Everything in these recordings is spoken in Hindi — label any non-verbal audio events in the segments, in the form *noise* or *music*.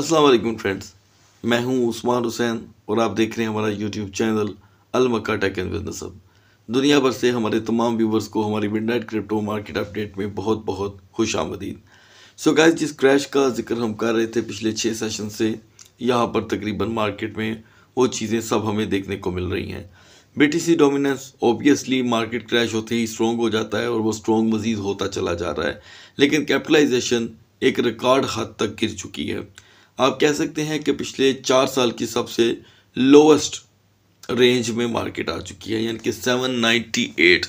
अस्सलाम वालेकुम फ्रेंड्स मैं हूं उस्मान हुसैन और आप देख रहे हैं हमारा यूट्यूब चैनल अल मक्का टेक एंड बिजनेस अब दुनिया भर से हमारे तमाम व्यूवर्स को हमारी मिडनाइट क्रिप्टो मार्केट अपडेट में बहुत बहुत खुश आमदीद सो गाइस जिस क्रैश का जिक्र हम कर रहे थे पिछले छः सेशन से यहाँ पर तकरीबन मार्केट में वो चीज़ें सब हमें देखने को मिल रही हैं C dominance obviously market crash होते ही स्ट्रॉन्ग हो जाता है और वो स्ट्रॉन्ग मजीद होता चला जा रहा है लेकिन कैपिटलाइजेशन एक रिकॉर्ड हद तक गिर चुकी है आप कह सकते हैं कि पिछले चार साल की सबसे लोवेस्ट रेंज में मार्केट आ चुकी है यानी कि 798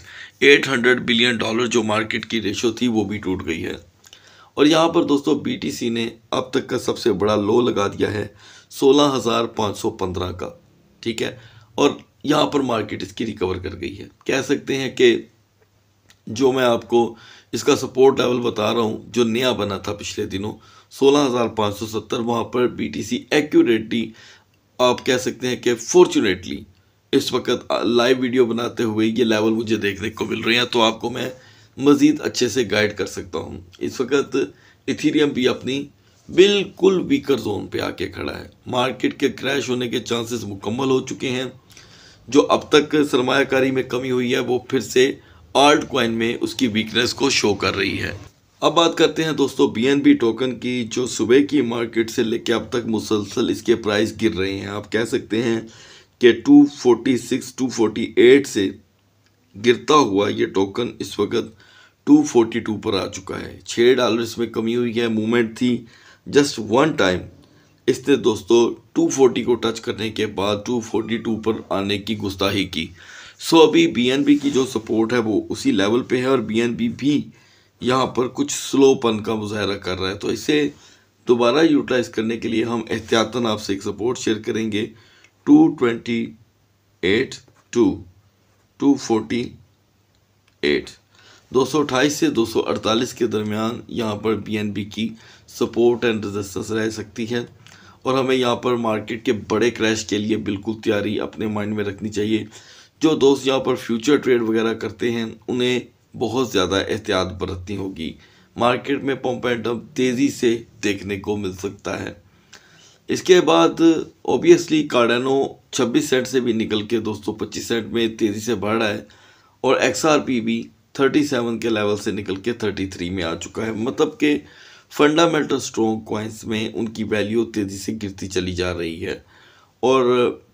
800 बिलियन डॉलर जो मार्केट की रेशो थी वो भी टूट गई है और यहाँ पर दोस्तों बी ने अब तक का सबसे बड़ा लो लगा दिया है 16,515 का ठीक है और यहाँ पर मार्केट इसकी रिकवर कर गई है कह सकते हैं कि जो मैं आपको इसका सपोर्ट लेवल बता रहा हूँ जो नया बना था पिछले दिनों 16570 वहाँ पर बीटीसी एक्यूरेटली आप कह सकते हैं कि फॉर्चुनेटली इस वक्त लाइव वीडियो बनाते हुए ये लेवल मुझे देखने को मिल रहे हैं तो आपको मैं मज़ीद अच्छे से गाइड कर सकता हूँ इस वक्त इथीरियम भी अपनी बिल्कुल वीकर जोन पे आके खड़ा है मार्केट के क्रैश होने के चांसेस मुकम्मल हो चुके हैं जो अब तक सरमाकारी में कमी हुई है वो फिर से आर्ट क्वाइन में उसकी वीकनेस को शो कर रही है अब बात करते हैं दोस्तों बीएनबी टोकन की जो सुबह की मार्केट से लेकर अब तक मुसलसल इसके प्राइस गिर रहे हैं आप कह सकते हैं कि 246 248 से गिरता हुआ ये टोकन इस वक्त 242 पर आ चुका है छः डॉलर इसमें कमी हुई है मूवमेंट थी जस्ट वन टाइम इसने दोस्तों 240 को टच करने के बाद 242 पर आने की गुस्ताही की सो अभी बीएनबी की जो सपोर्ट है वो उसी लेवल पे है और बीएनबी भी यहाँ पर कुछ स्लोपन का मुजाहरा कर रहा है तो इसे दोबारा यूटिलाइज करने के लिए हम एहतियातन आपसे एक सपोर्ट शेयर करेंगे two twenty eight to two forty eight दो सौ अट्ठाईस से दो सौ अड़तालीस के दरमियान यहाँ पर बी एन बी की सपोर्ट एंड रजिस्टेंस रह सकती है और हमें यहाँ पर मार्केट के बड़े क्रैश के लिए बिल्कुल तैयारी अपने माइंड में रखनी चाहिए जो दोस्त यहाँ पर फ्यूचर ट्रेड वगैरह करते हैं उन्हें बहुत ज़्यादा एहतियात बरतनी होगी मार्केट में पंप एंड डंप तेज़ी से देखने को मिल सकता है इसके बाद ओबियसली कार्डानो 26 सेंट से भी निकल के दोस्तों 25 सेंट में तेज़ी से बढ़ रहा है और एक्स भी 37 के लेवल से निकल के 33 में आ चुका है मतलब के फंडामेंटल स्ट्रॉन्ग कॉइन्स में उनकी वैल्यू तेज़ी से गिरती चली जा रही है और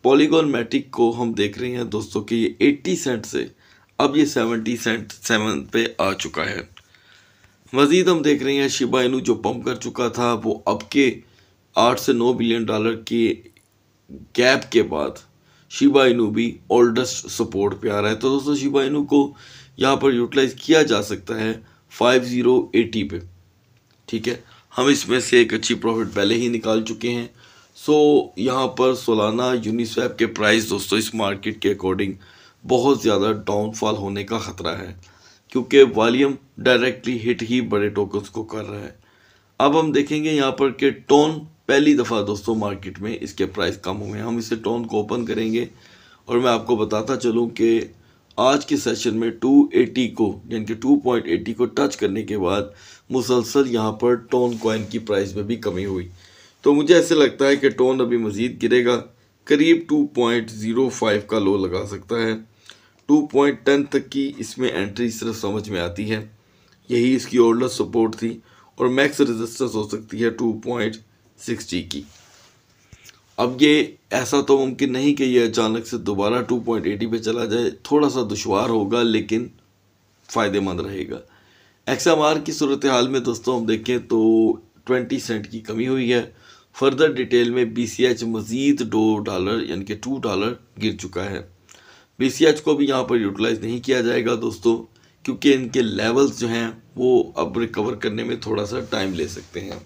पॉलीगोन मैटिक को हम देख रहे हैं दोस्तों कि ये 80 सेंट से अब ये सेवेंटी सेंट सेवन पे आ चुका है मज़ीद हम देख रहे हैं शिबा इनू जो पम्प कर चुका था वो अब के आठ से नौ बिलियन डॉलर के गैप के बाद शिबा इनू भी ओल्डेस्ट सपोर्ट पे आ रहा है तो दोस्तों शिबा इनू को यहाँ पर यूटिलाइज किया जा सकता है फाइव ज़ीरो एटी पे ठीक है हम इसमें से एक अच्छी प्रॉफिट पहले ही निकाल चुके हैं सो यहाँ पर सोलाना यूनिस्वैप के प्राइस दोस्तों इस मार्केट के अकॉर्डिंग बहुत ज़्यादा डाउनफॉल होने का ख़तरा है क्योंकि वॉल्यूम डायरेक्टली हिट ही बड़े टोकन्स को कर रहा है अब हम देखेंगे यहाँ पर कि टोन पहली दफ़ा दोस्तों मार्केट में इसके प्राइस कम हुए हैं हम इसे टोन को ओपन करेंगे और मैं आपको बताता चलूँ कि आज के सेशन में 280 को यानी कि 2.80 को टच करने के बाद मुसलसल यहाँ पर टोन कॉइन की प्राइस में भी कमी हुई तो मुझे ऐसे लगता है कि टोन अभी मज़ीद गिरेगा करीब 2.05 का लो लगा सकता है टू पॉइंट टेन तक की इसमें एंट्री सिर्फ समझ में आती है यही इसकी ओल्डर सपोर्ट थी और मैक्स रेजिस्टेंस हो सकती है टू पॉइंट सिक्सटी की अब ये ऐसा तो मुमकिन नहीं कि ये अचानक से दोबारा टू पॉइंट एटी पे चला जाए थोड़ा सा दुशवार होगा लेकिन फ़ायदेमंद रहेगा एक्स एम आर की सूरत हाल में दोस्तों हम देखें तो ट्वेंटी सेंट की कमी हुई है फर्दर डिटेल में बी सी एच मज़ीद दो डॉलर यानी कि टू डॉलर गिर चुका है बी को भी यहाँ पर यूटिलाइज नहीं किया जाएगा दोस्तों क्योंकि इनके लेवल्स जो हैं वो अब रिकवर करने में थोड़ा सा टाइम ले सकते हैं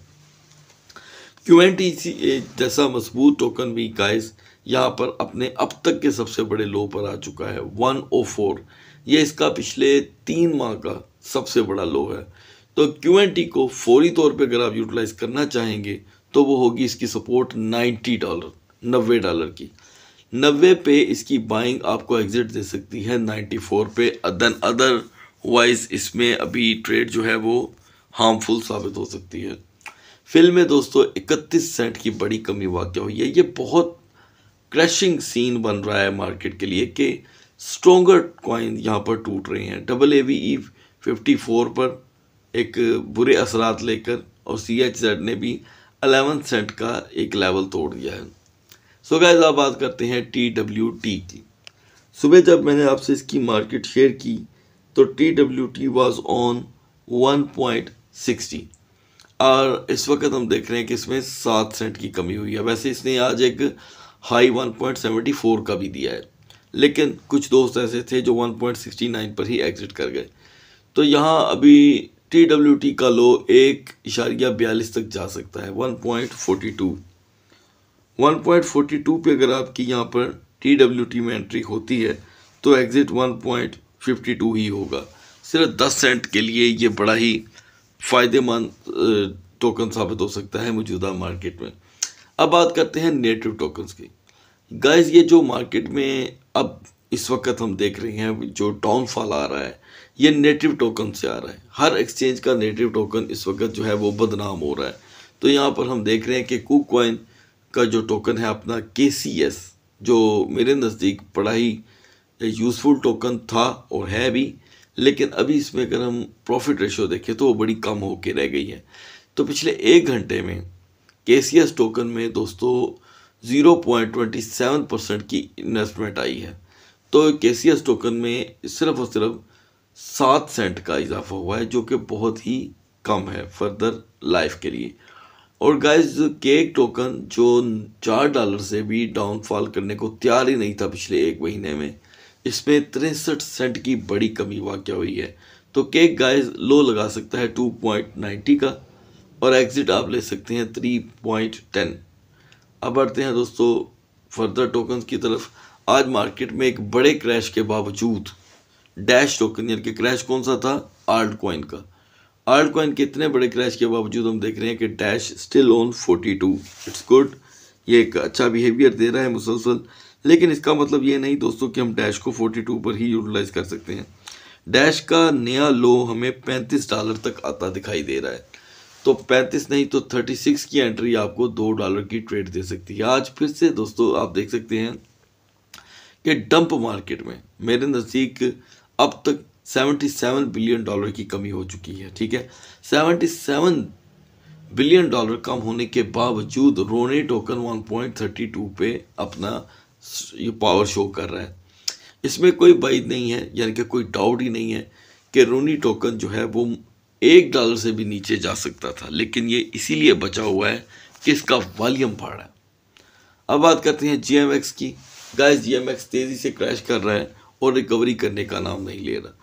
क्यू एन टी सी जैसा मजबूत टोकन भी गाइस यहाँ पर अपने अब तक के सबसे बड़े लो पर आ चुका है 104 ये इसका पिछले तीन माह का सबसे बड़ा लो है तो क्यू एन टी को फौरी तौर पे अगर आप यूटिलाइज करना चाहेंगे तो वो होगी इसकी सपोर्ट 90 डॉलर 90 डॉलर की नब्बे पे इसकी बाइंग आपको एग्जिट दे सकती है नाइन्टी फोर पे देन अदर वाइज इसमें अभी ट्रेड जो है वो हार्मफुल साबित हो सकती है फिल्म में दोस्तों इकतीस सेंट की बड़ी कमी वाक़ हुई है ये बहुत क्रैशिंग सीन बन रहा है मार्केट के लिए कि स्ट्रोंगर कॉइन यहाँ पर टूट रहे हैं double A V E fifty four पर एक बुरे असरात लेकर और सी एच जेड ने भी अलेवन सेंट का एक लेवल तोड़ दिया है सो गैज आप बात करते हैं टी डब्ल्यू टी की सुबह जब मैंने आपसे इसकी मार्केट शेयर की तो T W T was on one point sixty और इस वक्त हम देख रहे हैं कि इसमें सात सेंट की कमी हुई है वैसे इसने आज एक high one point seventy four का भी दिया है लेकिन कुछ दोस्त ऐसे थे जो वन पॉइंट सिक्सटी नाइन पर ही एग्ज़िट कर गए तो यहाँ अभी टी डब्ल्यू टी का लो एक इशारिया बयालीस तक जा सकता है वन पॉइंट फोर्टी टू 1.42 पे अगर आपकी यहाँ पर टी डब्ल्यू टी में एंट्री होती है तो एग्ज़िट 1.52 ही होगा सिर्फ 10 सेंट के लिए ये बड़ा ही फ़ायदेमंद टोकन साबित हो सकता है मौजूदा मार्केट में अब बात करते हैं नेटिव टोकन्स की गाइस ये जो मार्केट में अब इस वक्त हम देख रहे हैं जो डाउनफॉल आ रहा है ये नेटिव टोकन से आ रहा है हर एक्सचेंज का नेटिव टोकन इस वक्त जो है वो बदनाम हो रहा है तो यहाँ पर हम देख रहे हैं कि कुक कॉइन का जो टोकन है अपना के जो मेरे नज़दीक बड़ा ही यूज़फुल टोकन था और है भी लेकिन अभी इसमें अगर हम प्रॉफिट रेशो देखें तो वो बड़ी कम के रह गई है तो पिछले एक घंटे में के टोकन में दोस्तों 0.27 परसेंट की इन्वेस्टमेंट आई है तो के टोकन में सिर्फ और सिर्फ सात सेंट का इजाफा हुआ है जो कि बहुत ही कम है फर्दर लाइफ के लिए और गाइस केक टोकन जो चार डॉलर से भी डाउनफॉल करने को तैयार ही नहीं था पिछले एक महीने में इसमें तिरसठ सेंट की बड़ी कमी वाक़ हुई है तो केक गाइस लो लगा सकता है टू पॉइंट नाइन्टी का और एग्ज़िट आप ले सकते हैं थ्री पॉइंट टेन अब बढ़ते हैं दोस्तों फर्दर टोकन की तरफ आज मार्केट में एक बड़े क्रैश के बावजूद डैश टोकन यानी कि क्रैश कौन सा था आर्ट कॉइन का आर्ट कॉइन कितने बड़े क्रैश के बावजूद हम देख रहे हैं कि Dash still on forty two it's good ये एक अच्छा बिहेवियर दे रहा है मुसलसल लेकिन इसका मतलब ये नहीं दोस्तों कि हम डैश को 42 पर ही यूटिलाइज कर सकते हैं डैश का नया लो हमें 35 डॉलर तक आता दिखाई दे रहा है तो 35 नहीं तो 36 की एंट्री आपको दो डॉलर की ट्रेड दे सकती है आज फिर से दोस्तों आप देख सकते हैं कि डंप मार्केट में मेरे नज़दीक अब तक 77 बिलियन डॉलर की कमी हो चुकी है ठीक है 77 बिलियन डॉलर कम होने के बावजूद रोने टोकन 1.32 पे अपना ये पावर शो कर रहा है इसमें कोई बैद नहीं है यानी कि कोई डाउट ही नहीं है कि रोनी टोकन जो है वो एक डॉलर से भी नीचे जा सकता था लेकिन ये इसीलिए बचा हुआ है कि इसका वॉल्यूम बढ़ रहा है अब बात करते हैं जी की गाइस जी तेज़ी से क्रैश कर रहा है और रिकवरी करने का नाम नहीं ले रहा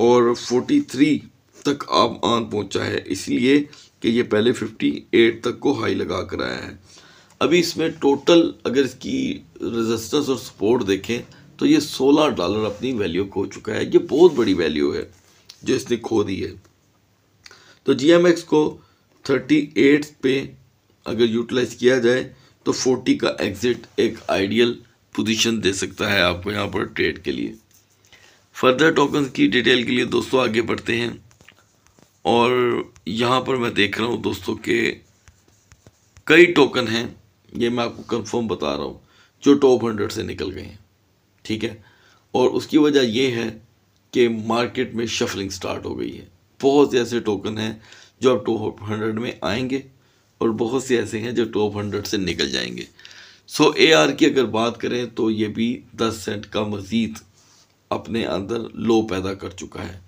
और 43 तक आप आन पहुंचा है इसलिए कि ये पहले 58 तक को हाई लगा कर आया है अभी इसमें टोटल अगर इसकी रेजिस्टेंस और सपोर्ट देखें तो ये 16 डॉलर अपनी वैल्यू खो चुका है ये बहुत बड़ी वैल्यू है जो इसने खो दी है तो जी को 38 पे अगर यूटिलाइज किया जाए तो 40 का एग्ज़िट एक आइडियल पोजीशन दे सकता है आपको यहाँ पर ट्रेड के लिए फर्दर टोकन की डिटेल के लिए दोस्तों आगे बढ़ते हैं और यहाँ पर मैं देख रहा हूँ दोस्तों के कई टोकन हैं ये मैं आपको कंफर्म बता रहा हूँ जो टॉप हंड्रेड से निकल गए हैं ठीक है और उसकी वजह ये है कि मार्केट में शफलिंग स्टार्ट हो गई है बहुत से ऐसे टोकन हैं जो अब टॉप हंड्रेड में आएंगे और बहुत से ऐसे हैं जो टॉप हंड्रेड से निकल जाएंगे सो ए आर की अगर बात करें तो ये भी दस सेंट का मज़ीद अपने अंदर लो पैदा कर चुका है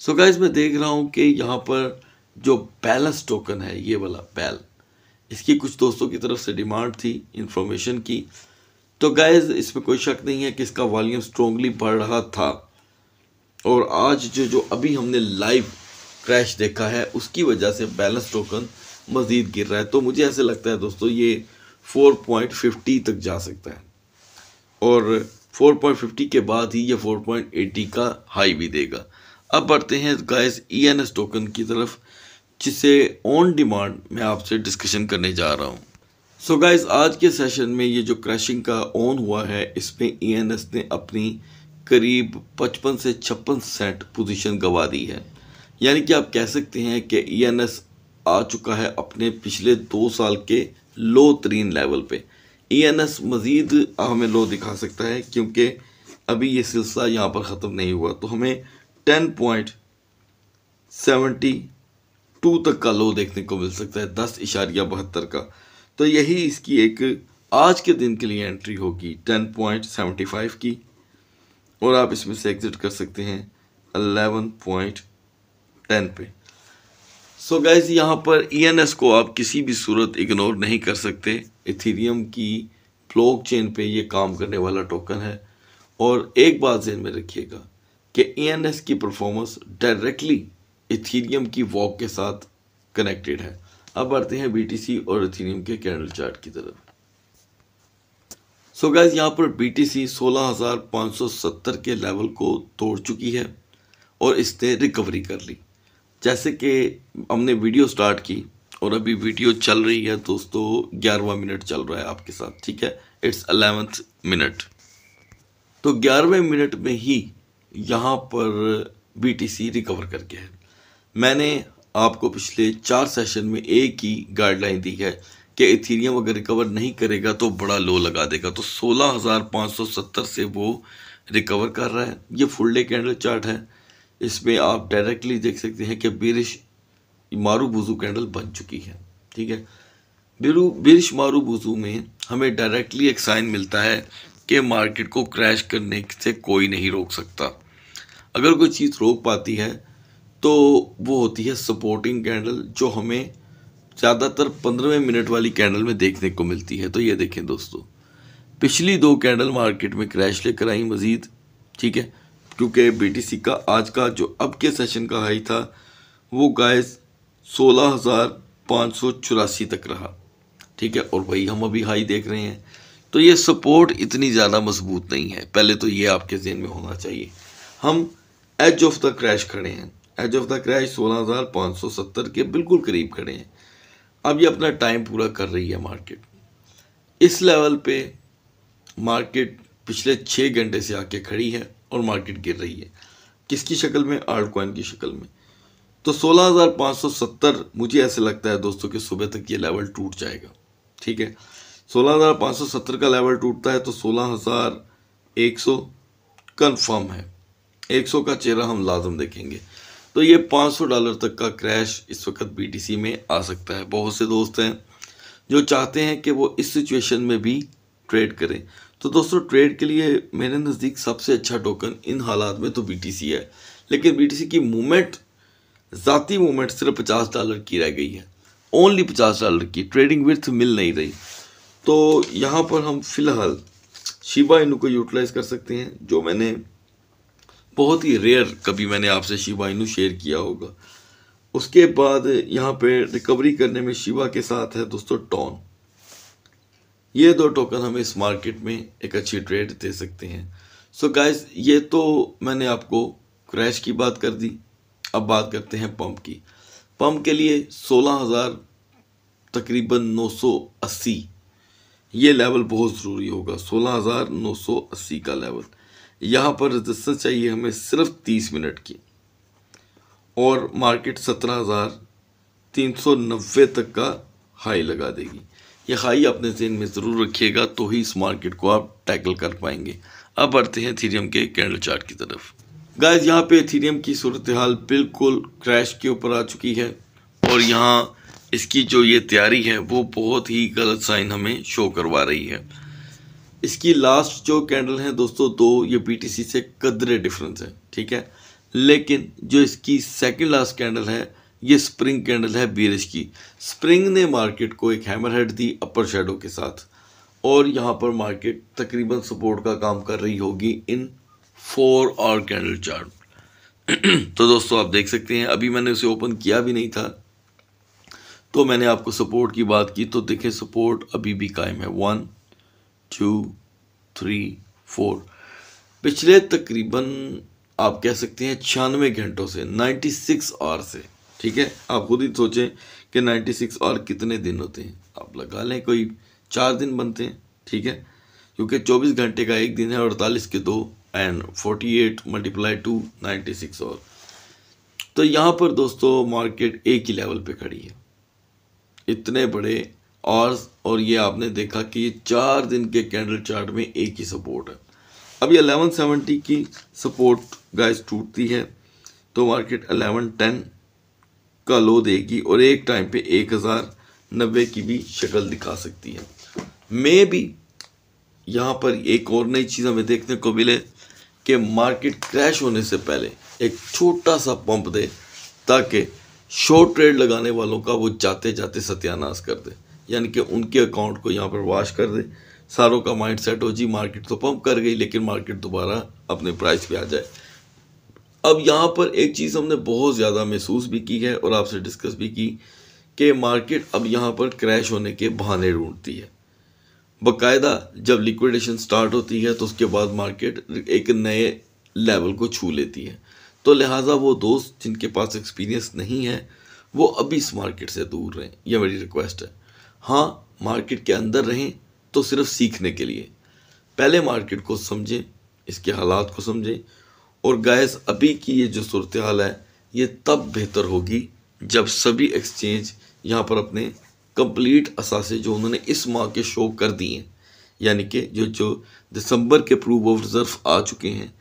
सो so गाइज मैं देख रहा हूँ कि यहाँ पर जो बैलेंस टोकन है ये वाला बैल इसकी कुछ दोस्तों की तरफ से डिमांड थी इन्फॉर्मेशन की तो गाइज इसमें कोई शक नहीं है कि इसका वॉल्यूम स्ट्रोंगली बढ़ रहा था और आज जो जो अभी हमने लाइव क्रैश देखा है उसकी वजह से बैलेंस टोकन मज़ीद गिर रहा है तो मुझे ऐसे लगता है दोस्तों ये 4.50 तक जा सकता है और 4.50 के बाद ही ये 4.80 का हाई भी देगा अब बढ़ते हैं गाइस ईएनएस टोकन की तरफ जिसे ऑन डिमांड मैं आपसे डिस्कशन करने जा रहा हूँ सो so गाइस आज के सेशन में ये जो क्रैशिंग का ऑन हुआ है इसमें ईएनएस e ने अपनी करीब 55 से छप्पन सेंट पोजीशन गंवा दी है यानी कि आप कह सकते हैं कि ई e आ चुका है अपने पिछले दो साल के लो तरीन लेवल पे ई e एन एस मज़ीद हमें लो दिखा सकता है क्योंकि अभी ये सिलसिला यहाँ पर ख़त्म नहीं हुआ तो हमें टेन पॉइंट सेवेंटी टू तक का लो देखने को मिल सकता है दस इशारिया बहत्तर का तो यही इसकी एक आज के दिन के लिए एंट्री होगी टेन पॉइंट सेवेंटी फाइव की और आप इसमें से एग्ज़िट कर सकते हैं अलेवन पॉइंट टेन पे सो so गैज़ यहाँ पर ई e को आप किसी भी सूरत इग्नोर नहीं कर सकते इथीरियम की ब्लॉक चेन पर यह काम करने वाला टोकन है और एक बात जहन में रखिएगा कि ई e की परफॉर्मेंस डायरेक्टली इथीरियम की वॉक के साथ कनेक्टेड है अब बढ़ते हैं बीटीसी और इथीरियम के कैंडल चार्ट की तरफ सो so गैस यहाँ पर बीटीसी 16,570 के लेवल को तोड़ चुकी है और इसने रिकवरी कर ली जैसे कि हमने वीडियो स्टार्ट की और अभी वीडियो चल रही है दोस्तों ग्यारहवा मिनट चल रहा है आपके साथ ठीक है इट्स अलेवेंथ मिनट तो ग्यारहवें मिनट में ही यहाँ पर बीटीसी रिकवर करके है मैंने आपको पिछले चार सेशन में एक ही गाइडलाइन दी है कि इथीरियम अगर रिकवर नहीं करेगा तो बड़ा लो लगा देगा तो 16,570 से वो रिकवर कर रहा है ये फुल डे कैंडल चार्ट है इसमें आप डायरेक्टली देख सकते हैं कि बिरिश मारू बुजू कैंडल बन चुकी है ठीक है बिरू बिरिश मारू बुजू में हमें डायरेक्टली एक साइन मिलता है कि मार्केट को क्रैश करने से कोई नहीं रोक सकता अगर कोई चीज़ रोक पाती है तो वो होती है सपोर्टिंग कैंडल जो हमें ज़्यादातर पंद्रहवें मिनट वाली कैंडल में देखने को मिलती है तो ये देखें दोस्तों पिछली दो कैंडल मार्केट में क्रैश लेकर आई मज़ीद ठीक है क्योंकि बीटीसी का आज का जो अब के सेशन का हाई था वो गाइस सोलह हज़ार पाँच सौ तक रहा ठीक है और वही हम अभी हाई देख रहे हैं तो ये सपोर्ट इतनी ज़्यादा मजबूत नहीं है पहले तो ये आपके जेन में होना चाहिए हम एज ऑफ द क्रैश खड़े हैं एज ऑफ द क्रैश सोलह हज़ार पाँच सौ सत्तर के बिल्कुल करीब खड़े हैं अब ये अपना टाइम पूरा कर रही है मार्केट इस लेवल पे मार्केट पिछले छः घंटे से आके खड़ी है और मार्केट गिर रही है किसकी शक्ल में आर्ट कॉइन की शक्ल में तो 16,570 मुझे ऐसे लगता है दोस्तों कि सुबह तक ये लेवल टूट जाएगा ठीक है 16,570 का लेवल टूटता है तो 16,100 कंफर्म है 100 का चेहरा हम लाजम देखेंगे तो ये 500 डॉलर तक का क्रैश इस वक्त बीटीसी में आ सकता है बहुत से दोस्त हैं जो चाहते हैं कि वो इस सिचुएशन में भी ट्रेड करें तो दोस्तों ट्रेड के लिए मेरे नज़दीक सबसे अच्छा टोकन इन हालात में तो बी है लेकिन बी की मूवमेंट ज़ाती मूवमेंट सिर्फ पचास डॉलर की रह गई है ओनली पचास डॉलर की ट्रेडिंग विर्थ मिल नहीं रही तो यहाँ पर हम फिलहाल शिबा इनू को यूटिलाइज़ कर सकते हैं जो मैंने बहुत ही रेयर कभी मैंने आपसे शिबा इनू शेयर किया होगा उसके बाद यहाँ पे रिकवरी करने में शिवा के साथ है दोस्तों टॉन ये दो टोकन हमें इस मार्केट में एक अच्छी ट्रेड दे सकते हैं सो so गाइस ये तो मैंने आपको क्रैश की बात कर दी अब बात करते हैं पंप की पंप के लिए 16000 तकरीबन 980 ये लेवल बहुत ज़रूरी होगा 16980 का लेवल यहाँ पर रजिस्टेंस चाहिए हमें सिर्फ 30 मिनट की और मार्केट 17390 तक का हाई लगा देगी ये खाई अपने जेन में ज़रूर रखिएगा तो ही इस मार्केट को आप टैकल कर पाएंगे अब बढ़ते हैं थीरियम के कैंडल चार्ट की तरफ गाइस यहाँ पे थीरियम की सूरत हाल बिल्कुल क्रैश के ऊपर आ चुकी है और यहाँ इसकी जो ये तैयारी है वो बहुत ही गलत साइन हमें शो करवा रही है इसकी लास्ट जो कैंडल है दोस्तों दो ये बीटीसी से कदरे डिफरेंस है ठीक है लेकिन जो इसकी सेकेंड लास्ट कैंडल है ये स्प्रिंग कैंडल है बीरिश की स्प्रिंग ने मार्केट को एक हैमर हेड दी अपर शेडो के साथ और यहाँ पर मार्केट तकरीबन सपोर्ट का काम कर रही होगी in four hour candle chart *clears throat* तो दोस्तों आप देख सकते हैं अभी मैंने उसे ओपन किया भी नहीं था तो मैंने आपको सपोर्ट की बात की तो देखें सपोर्ट अभी भी कायम है वन टू थ्री फोर पिछले तकरीबन आप कह सकते हैं छियानवे घंटों से सिक्स आवर से ठीक है आप खुद ही सोचें कि 96 और कितने दिन होते हैं आप लगा लें कोई चार दिन बनते हैं ठीक है क्योंकि 24 घंटे का एक दिन है अड़तालीस के दो and 48 eight multiply two ninety six और तो यहाँ पर दोस्तों मार्केट एक ही लेवल पे खड़ी है इतने बड़े और और ये आपने देखा कि ये चार दिन के कैंडल चार्ट में एक ही सपोर्ट है अभी अलेवन सेवेंटी की सपोर्ट गाइस टूटती है तो मार्केट अलेवन टेन का लो देगी और एक टाइम पे एक हज़ार नब्बे की भी शक्ल दिखा सकती है मे भी यहाँ पर एक और नई चीज़ हमें देखने को मिले कि मार्केट क्रैश होने से पहले एक छोटा सा पंप दे ताकि शॉर्ट ट्रेड लगाने वालों का वो जाते जाते सत्यानाश कर दे यानी कि उनके अकाउंट को यहाँ पर वॉश कर दे सारों का माइंड सेट हो जी मार्केट तो पंप कर गई लेकिन मार्केट दोबारा अपने प्राइस पे आ जाए अब यहाँ पर एक चीज़ हमने बहुत ज़्यादा महसूस भी की है और आपसे डिस्कस भी की कि मार्केट अब यहाँ पर क्रैश होने के बहाने ढूंढती है बकायदा जब लिक्विडेशन स्टार्ट होती है तो उसके बाद मार्केट एक नए लेवल को छू लेती है तो लिहाजा वो दोस्त जिनके पास एक्सपीरियंस नहीं है वो अभी इस मार्केट से दूर रहें यह मेरी रिक्वेस्ट है हाँ मार्केट के अंदर रहें तो सिर्फ सीखने के लिए पहले मार्केट को समझें इसके हालात को समझें और गैस अभी की ये जो सूरत हाल है ये तब बेहतर होगी जब सभी एक्सचेंज यहाँ पर अपने कंप्लीट असासे जो उन्होंने इस माह के शो कर दिए हैं यानी कि जो जो दिसंबर के प्रूफ ऑफ रिज़र्व आ चुके हैं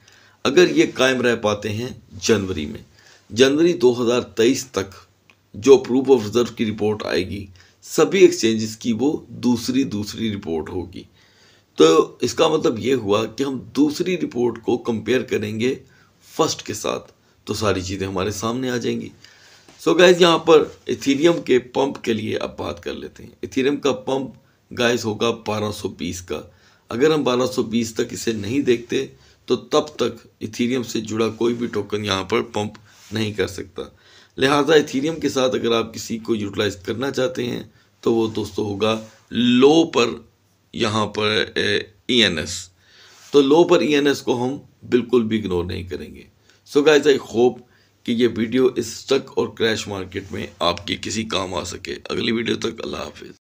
अगर ये कायम रह पाते हैं जनवरी में जनवरी 2023 तक जो प्रूफ ऑफ रिज़र्व की रिपोर्ट आएगी सभी एक्सचेंजेस की वो दूसरी दूसरी रिपोर्ट होगी तो इसका मतलब ये हुआ कि हम दूसरी रिपोर्ट को कंपेयर करेंगे फर्स्ट के साथ तो सारी चीज़ें हमारे सामने आ जाएंगी सो so गाइज यहाँ पर इथीरियम के पंप के लिए अब बात कर लेते हैं इथीरियम का पंप गाइज होगा 1220 का अगर हम 1220 तक इसे नहीं देखते तो तब तक इथीरियम से जुड़ा कोई भी टोकन यहाँ पर पंप नहीं कर सकता लिहाजा इथीरियम के साथ अगर आप किसी को यूटिलाइज करना चाहते हैं तो वो दोस्तों होगा लो पर यहाँ पर ई एन एस तो लो पर ई एन एस को हम बिल्कुल भी इग्नोर नहीं करेंगे सो गाइज आई होप कि ये वीडियो इस स्टक और क्रैश मार्केट में आपके किसी काम आ सके अगली वीडियो तक अल्लाह हाफिज़